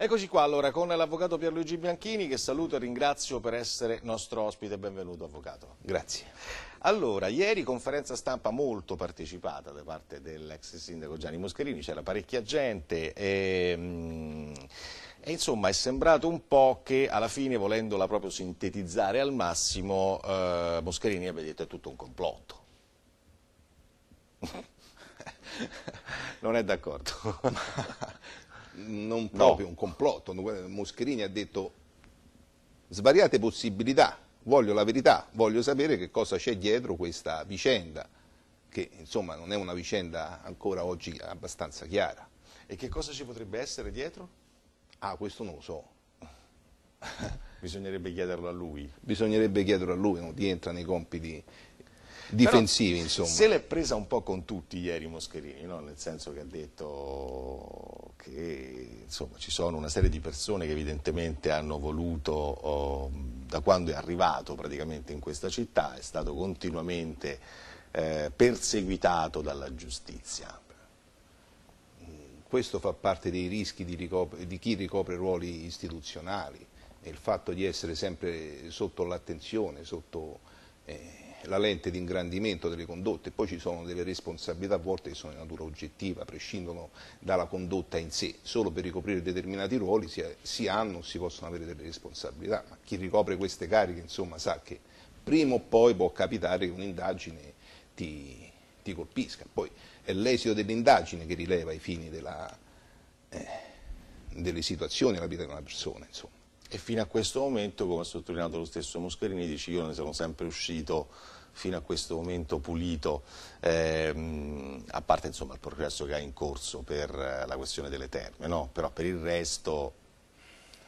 Eccoci qua allora con l'avvocato Pierluigi Bianchini che saluto e ringrazio per essere nostro ospite, benvenuto avvocato. Grazie. Allora, ieri conferenza stampa molto partecipata da parte dell'ex sindaco Gianni Moscherini, c'era parecchia gente e, mm, e, insomma è sembrato un po' che alla fine volendola proprio sintetizzare al massimo eh, Moscherini abbia detto è tutto un complotto. non è d'accordo. non proprio no. un complotto, Moscherini ha detto svariate possibilità, voglio la verità, voglio sapere che cosa c'è dietro questa vicenda, che insomma non è una vicenda ancora oggi abbastanza chiara. E che cosa ci potrebbe essere dietro? Ah, questo non lo so. Bisognerebbe chiederlo a lui. Bisognerebbe chiederlo a lui, non rientra nei compiti difensivi Però, insomma. Se l'è presa un po' con tutti ieri Moscherini, no? nel senso che ha detto che insomma, ci sono una serie di persone che evidentemente hanno voluto, oh, da quando è arrivato praticamente in questa città, è stato continuamente eh, perseguitato dalla giustizia. Questo fa parte dei rischi di, ricopre, di chi ricopre ruoli istituzionali, il fatto di essere sempre sotto l'attenzione, sotto eh, la lente di ingrandimento delle condotte, poi ci sono delle responsabilità a volte che sono di natura oggettiva, prescindono dalla condotta in sé, solo per ricoprire determinati ruoli si, si hanno o si possono avere delle responsabilità, ma chi ricopre queste cariche insomma sa che prima o poi può capitare che un'indagine ti, ti colpisca, poi è l'esito dell'indagine che rileva i fini della, eh, delle situazioni e vita di una persona. Insomma e fino a questo momento, come ha sottolineato lo stesso Moscherini, dice io ne sono sempre uscito fino a questo momento pulito, ehm, a parte insomma, il progresso che ha in corso per eh, la questione delle terme, no? però per il resto...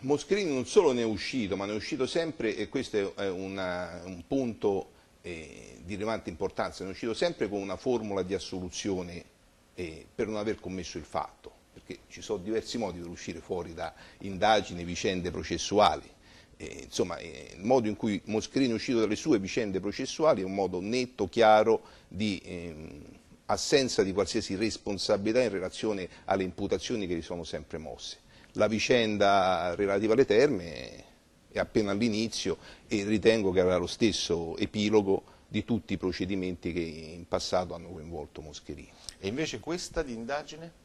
Moscherini non solo ne è uscito, ma ne è uscito sempre, e questo è una, un punto eh, di rilevante importanza, ne è uscito sempre con una formula di assoluzione eh, per non aver commesso il fatto perché ci sono diversi modi per uscire fuori da indagini, vicende processuali. E, insomma, eh, il modo in cui Moschrini è uscito dalle sue vicende processuali è un modo netto, chiaro, di ehm, assenza di qualsiasi responsabilità in relazione alle imputazioni che gli sono sempre mosse. La vicenda relativa alle terme è appena all'inizio e ritengo che avrà lo stesso epilogo di tutti i procedimenti che in passato hanno coinvolto Moscherini. E invece questa di indagine?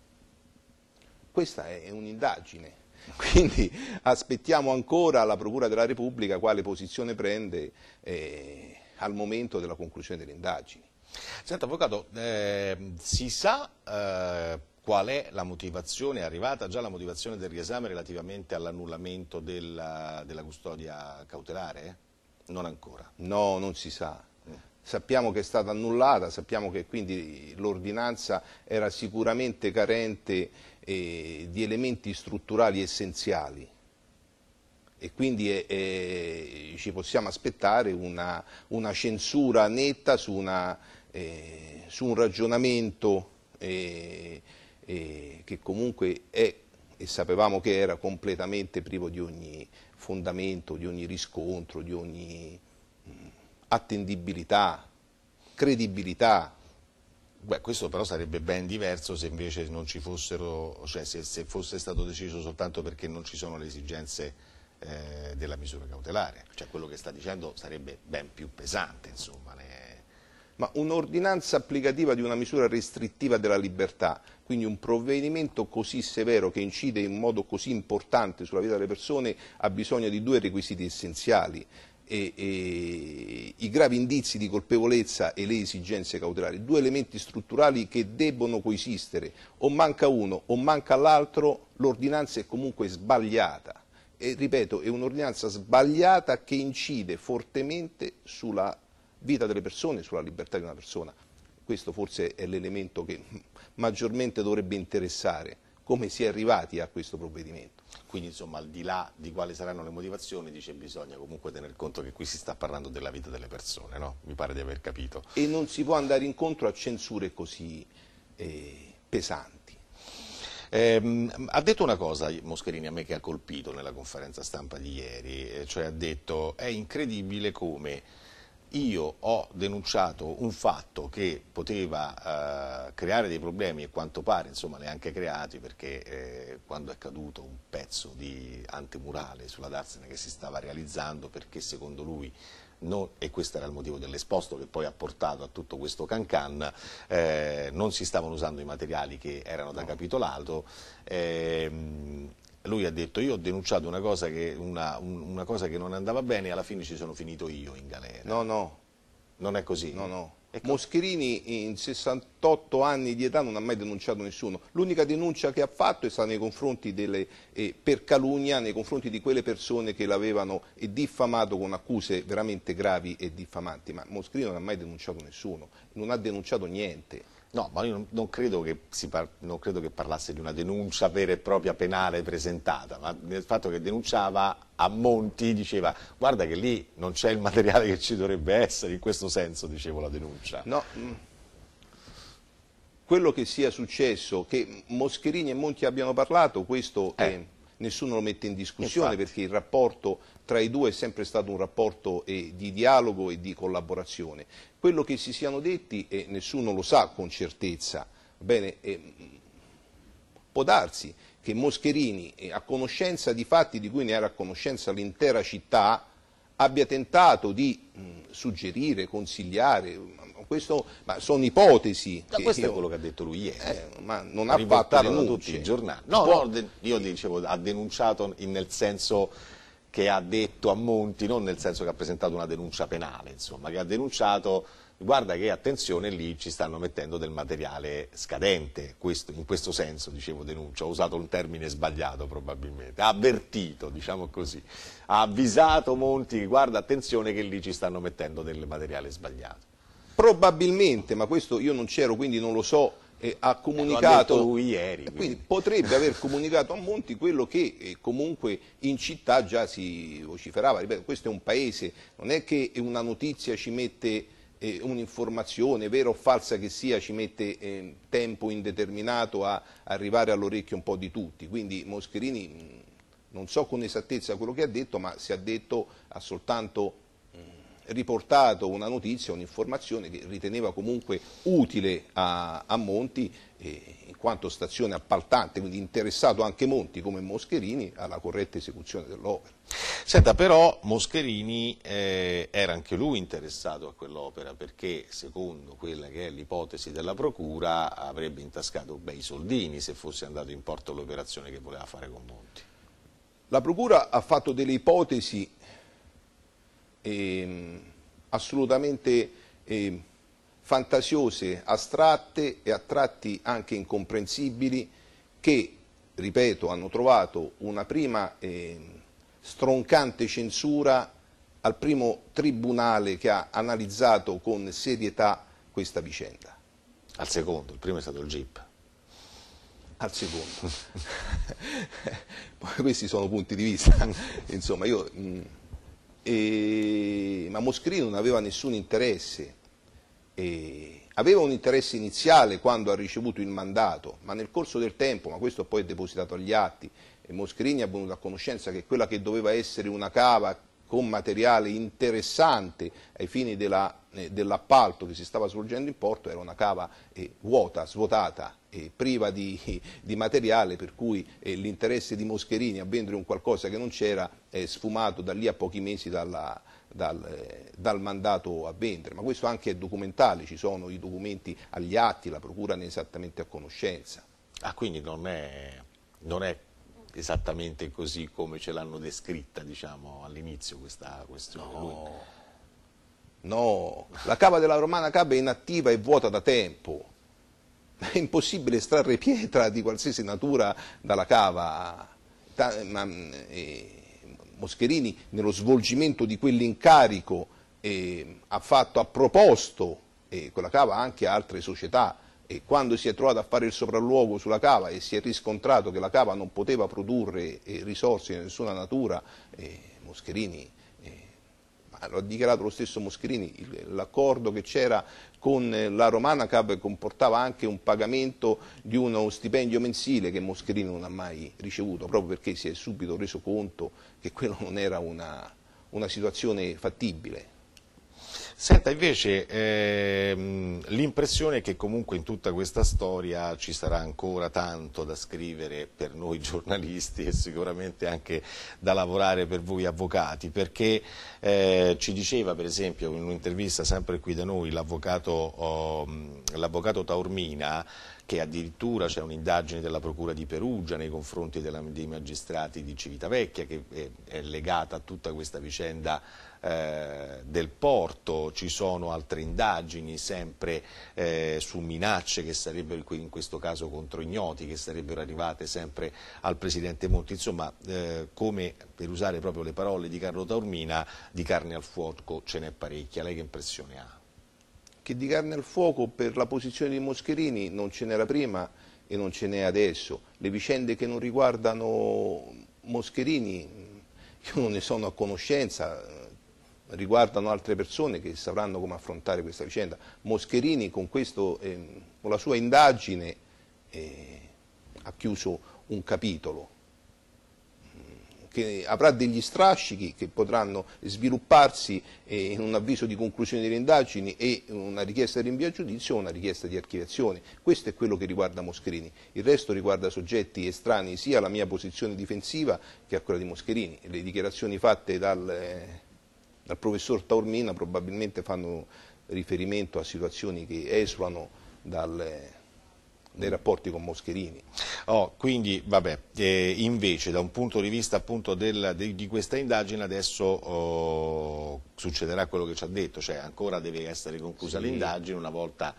Questa è un'indagine. Quindi aspettiamo ancora la Procura della Repubblica quale posizione prende eh, al momento della conclusione delle indagini. Senta, Avvocato, eh, si sa eh, qual è la motivazione, è arrivata già la motivazione del riesame relativamente all'annullamento della, della, custodia cautelare? Non ancora. No, non si sa. Mm. Sappiamo che è stata annullata, sappiamo che quindi l'ordinanza era sicuramente carente eh, di elementi strutturali essenziali e quindi è, eh, eh, ci possiamo aspettare una, una censura netta su, una, eh, su un ragionamento eh, eh, che comunque è e sapevamo che era completamente privo di ogni fondamento, di ogni riscontro, di ogni mm, attendibilità, credibilità. Beh, questo però sarebbe ben diverso se invece non ci fossero, cioè se, se fosse stato deciso soltanto perché non ci sono le esigenze eh, della misura cautelare, cioè quello che sta dicendo sarebbe ben più pesante insomma. Le... Ma un'ordinanza applicativa di una misura restrittiva della libertà, quindi un provvedimento così severo che incide in modo così importante sulla vita delle persone ha bisogno di due requisiti essenziali, e, e, i gravi indizi di colpevolezza e le esigenze cautelari, due elementi strutturali che debbono coesistere, o manca uno o manca l'altro, l'ordinanza è comunque sbagliata. E ripeto, è un'ordinanza sbagliata che incide fortemente sulla vita delle persone, sulla libertà di una persona. Questo forse è l'elemento che maggiormente dovrebbe interessare come si è arrivati a questo provvedimento. Quindi insomma al di là di quali saranno le motivazioni dice bisogna comunque tener conto che qui si sta parlando della vita delle persone, no? mi pare di aver capito. E non si può andare incontro a censure così eh, pesanti. Eh, ha detto una cosa Moscherini a me che ha colpito nella conferenza stampa di ieri, eh, cioè ha detto è incredibile come io ho denunciato un fatto che poteva eh, creare dei problemi e quanto pare insomma ne ha anche creati perché eh, quando è caduto un pezzo di antemurale sulla Darsena che si stava realizzando perché secondo lui non, e questo era il motivo dell'esposto che poi ha portato a tutto questo cancan, eh, non si stavano usando i materiali che erano da capitolato, eh, lui ha detto io ho denunciato una cosa, che, una, una cosa che non andava bene e alla fine ci sono finito io in galera. No, no. Non è così? No, no. Ecco. Moscherini in 68 anni di età non ha mai denunciato nessuno. L'unica denuncia che ha fatto è stata delle, eh, per calunnia nei confronti di quelle persone che l'avevano eh, diffamato con accuse veramente gravi e diffamanti. Ma Moscherini non ha mai denunciato nessuno, non ha denunciato niente. No, ma io non, non, credo par, non, credo che parlasse di una denuncia vera e propria penale presentata, ma del fatto che denunciava a Monti, diceva guarda che lì non c'è il materiale che ci dovrebbe essere, in questo senso dicevo la denuncia. No, mm. quello che sia successo, che Moscherini e Monti abbiano parlato, questo eh. è nessuno lo mette in discussione Infatti. perché il rapporto tra i due è sempre stato un rapporto eh, di dialogo e di collaborazione. Quello che si siano detti eh, nessuno lo sa con certezza, Bene, eh, può darsi che Moscherini, eh, a conoscenza di fatti di cui ne era a conoscenza l'intera città, abbia tentato di mh, suggerire, consigliare, questo, ma sono ipotesi. Ma questo io, è quello che ha detto lui ieri. Eh, ma non ha fatto denunce. tutti i giornali. No, Può, no. Io dicevo, ha denunciato nel senso che ha detto a Monti, non nel senso che ha presentato una denuncia penale, insomma, che ha denunciato guarda che attenzione lì ci stanno mettendo del materiale scadente, questo, in questo senso dicevo denuncia, ho usato un termine sbagliato probabilmente, ha avvertito diciamo così, ha avvisato Monti guarda attenzione che lì ci stanno mettendo del materiale sbagliato probabilmente, ma questo io non c'ero quindi non lo so, eh, ha comunicato, eh, ieri, quindi. potrebbe aver comunicato a Monti quello che eh, comunque in città già si vociferava, ripeto questo è un paese, non è che una notizia ci mette eh, un'informazione vera o falsa che sia ci mette ehm, tempo indeterminato a arrivare all'orecchio un po' di tutti, quindi Moscherini mm, non so con esattezza quello che ha detto ma se ha detto ha soltanto riportato una notizia, un'informazione che riteneva comunque utile a, a Monti eh, in quanto stazione appaltante, quindi interessato anche Monti come Moscherini alla corretta esecuzione dell'opera. Senta, però Moscherini eh, era anche lui interessato a quell'opera perché secondo quella che è l'ipotesi della procura avrebbe intascato bei soldini se fosse andato in porto l'operazione che voleva fare con Monti. La procura ha fatto delle ipotesi eh, assolutamente eh, fantasiose, astratte e a tratti anche incomprensibili che, ripeto, hanno trovato una prima eh, stroncante censura al primo tribunale che ha analizzato con serietà questa vicenda. Al secondo, il primo è stato il GIP. Al secondo. questi sono punti di vista, insomma io... Mh, e, ma Moschrini non aveva nessun interesse, e, aveva un interesse iniziale quando ha ricevuto il mandato, ma nel corso del tempo, ma questo poi è depositato agli atti, e Moschrini ha venuto a conoscenza che quella che doveva essere una cava con materiale interessante ai fini eh, dell'appalto che si stava svolgendo in porto, era una cava eh, vuota, svuotata, eh, priva di, di, materiale, per cui l'interesse di Moscherini a vendere un qualcosa che non c'era è sfumato da lì a pochi mesi dalla, dal, dal, mandato a vendere, ma questo anche è documentale, ci sono i documenti agli atti, la Procura ne è esattamente a conoscenza. Ah, quindi non è, non è esattamente così come ce l'hanno descritta diciamo, all'inizio questa questione. No. no, la cava della Romana Cava è inattiva e vuota da tempo. È impossibile estrarre pietra di qualsiasi natura dalla cava. Eh, Moscherini nello svolgimento di quell'incarico eh, ha fatto, ha proposto, eh, quella cava anche a altre società e quando si è trovato a fare il sopralluogo sulla cava e si è riscontrato che la cava non poteva produrre eh, risorse di nessuna natura, eh, Moscherini, eh, lo ha dichiarato lo stesso Moscherini, l'accordo che c'era con eh, la Romana Cava comportava anche un pagamento di uno stipendio mensile che Moscherini non ha mai ricevuto, proprio perché si è subito reso conto che quello non era una, una situazione fattibile. Senta, invece ehm, l'impressione che comunque in tutta questa storia ci sarà ancora tanto da scrivere per noi giornalisti e sicuramente anche da lavorare per voi avvocati, perché eh, ci diceva per esempio in un'intervista sempre qui da noi l'avvocato oh, Taormina che addirittura c'è un'indagine della Procura di Perugia nei confronti della, dei magistrati di Civitavecchia che è, è legata a tutta questa vicenda eh, del porto, ci sono altre indagini sempre eh, su minacce che sarebbero in questo caso contro ignoti che sarebbero arrivate sempre al Presidente Monti, insomma eh, come per usare proprio le parole di Carlo Taormina di carne al fuoco ce n'è parecchia, lei che impressione ha? che di carne al fuoco per la posizione di Moscherini non ce n'era prima e non ce n'è adesso. Le vicende che non riguardano Moscherini, io non ne sono a conoscenza, riguardano altre persone che sapranno come affrontare questa vicenda. Moscherini con, questo, eh, con la sua indagine eh, ha chiuso un capitolo che avrà degli strascichi che potranno svilupparsi eh, in un avviso di conclusione delle indagini e una richiesta di rinvio a giudizio o una richiesta di archiviazione. Questo è quello che riguarda Moscherini. Il resto riguarda soggetti estranei sia alla mia posizione difensiva che a quella di Moscherini. Le dichiarazioni fatte dal, eh, dal professor Taormina probabilmente fanno riferimento a situazioni che esulano dal eh, dei rapporti con Moscherini. Oh, quindi, vabbè, eh, invece da un punto di vista appunto del, de, di questa indagine adesso oh, succederà quello che ci ha detto, cioè ancora deve essere conclusa sì. l'indagine una volta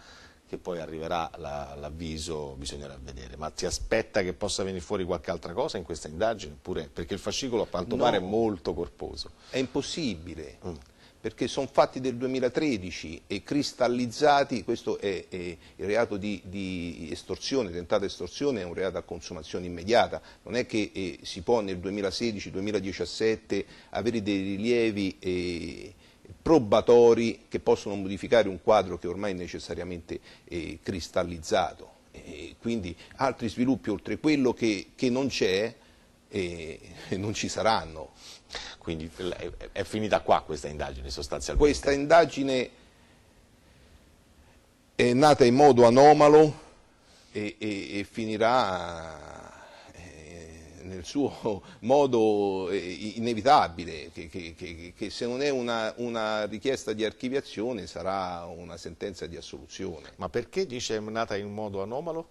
che poi arriverà l'avviso, la, bisognerà vedere. Ma ti aspetta che possa venire fuori qualche altra cosa in questa indagine? Oppure, perché il fascicolo a quanto no, pare è molto corposo. È impossibile. Mm perché sono fatti del 2013 e cristallizzati, questo è, è il reato di, di, estorsione, tentata estorsione è un reato a consumazione immediata, non è che eh, si può nel 2016-2017 avere dei rilievi eh, probatori che possono modificare un quadro che ormai è necessariamente eh, cristallizzato. quindi altri sviluppi oltre quello che, che non c'è e, e non ci saranno. Quindi è, finita qua questa indagine sostanzialmente. Questa indagine è nata in modo anomalo e, e, e finirà eh, nel suo modo eh, inevitabile, che, che, che, che se non è una, una, richiesta di archiviazione sarà una sentenza di assoluzione. Ma perché dice è nata in modo anomalo?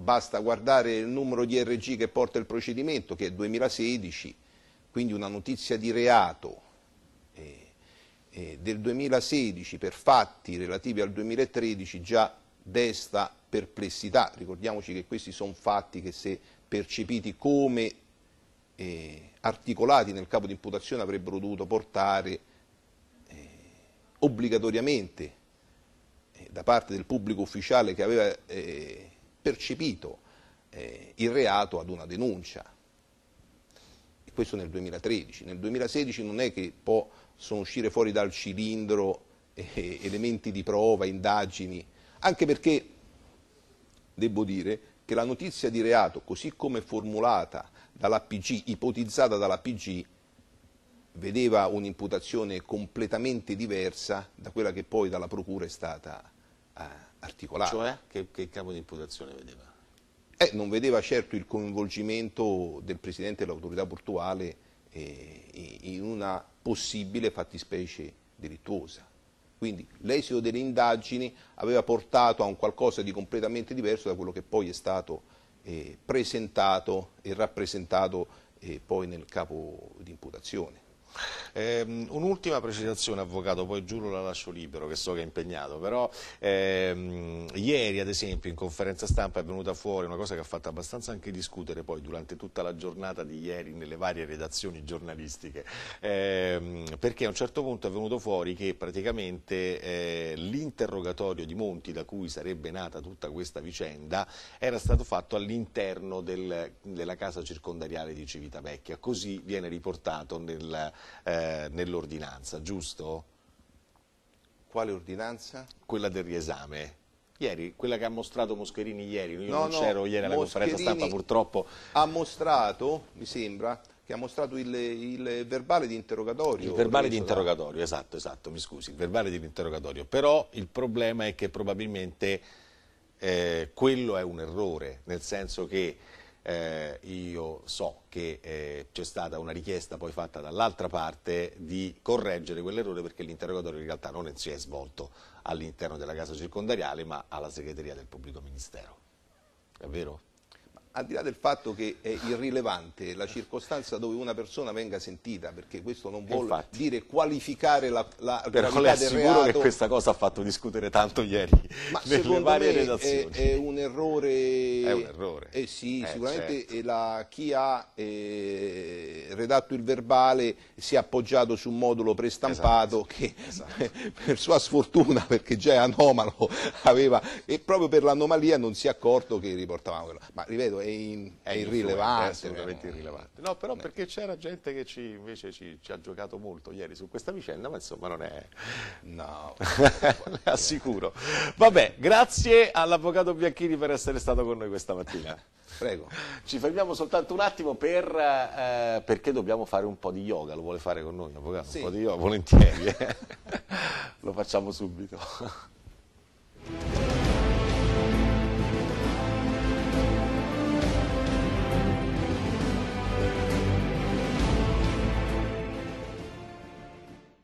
basta guardare il numero di RG che porta il procedimento, che è 2016, quindi una notizia di reato eh, eh, del 2016 per fatti relativi al 2013 già desta perplessità. Ricordiamoci che questi sono fatti che se percepiti come eh, articolati nel capo di imputazione avrebbero dovuto portare eh, obbligatoriamente eh, da parte del pubblico ufficiale che aveva eh, percepito eh, il reato ad una denuncia. E questo nel 2013. Nel 2016 non è che possono uscire fuori dal cilindro eh, elementi di prova, indagini, anche perché devo dire che la notizia di reato, così come formulata dall'APG, ipotizzata dall'APG, vedeva un'imputazione completamente diversa da quella che poi dalla Procura è stata eh, articolata. Cioè? Che, che capo di imputazione vedeva? Eh, non vedeva certo il coinvolgimento del Presidente dell'autorità portuale eh, in una possibile fattispecie delittuosa. Quindi l'esito delle indagini aveva portato a un qualcosa di completamente diverso da quello che poi è stato eh, presentato e rappresentato eh, poi nel capo di imputazione. Ehm, un'ultima precisazione, Avvocato, poi giuro la lascio libero, che so che è impegnato, però ehm, ieri ad esempio in conferenza stampa è venuta fuori una cosa che ha fatto abbastanza anche discutere poi durante tutta la giornata di ieri nelle varie redazioni giornalistiche, ehm, perché a un certo punto è venuto fuori che praticamente eh, l'interrogatorio di Monti da cui sarebbe nata tutta questa vicenda era stato fatto all'interno del, della casa circondariale di Civitavecchia, così viene riportato nel eh, nell'ordinanza, giusto? Quale ordinanza? Quella del riesame. Ieri, quella che ha mostrato Moscherini ieri, io no, non no, c'ero ieri alla Moscherini conferenza stampa purtroppo. Ha mostrato, mi sembra, che ha mostrato il, il verbale di interrogatorio. Il verbale di interrogatorio, da... esatto, esatto, mi scusi, il verbale di interrogatorio. Però il problema è che probabilmente eh, quello è un errore, nel senso che eh, io so che eh, c'è stata una richiesta poi fatta dall'altra parte di correggere quell'errore perché l'interrogatorio in realtà non si è svolto all'interno della casa circondariale ma alla segreteria del pubblico ministero. È vero? al di là del fatto che è irrilevante la circostanza dove una persona venga sentita, perché questo non vuol dire qualificare la, la Però le assicuro che questa cosa ha fatto discutere tanto ieri Ma nelle varie redazioni. È, è, un errore. È un errore. Eh sì, eh, sicuramente certo. la, chi ha eh, redatto il verbale si è appoggiato su un modulo prestampato esatto. che esatto. per sua sfortuna, perché già è anomalo, aveva, e proprio per l'anomalia non si è accorto che riportavamo quello. Ma ripeto, è, in, è irrilevante. È eh. assolutamente ehm. irrilevante. No, però eh. perché c'era gente che ci, invece ci, ci, ha giocato molto ieri su questa vicenda, ma insomma non è... No. assicuro. Vabbè, grazie all'Avvocato Bianchini per essere stato con noi questa mattina. Prego. Ci fermiamo soltanto un attimo per, eh, perché dobbiamo fare un po' di yoga. Lo vuole fare con noi, avvocato? Sì. Un po' di yoga, volentieri. Eh. Lo facciamo subito.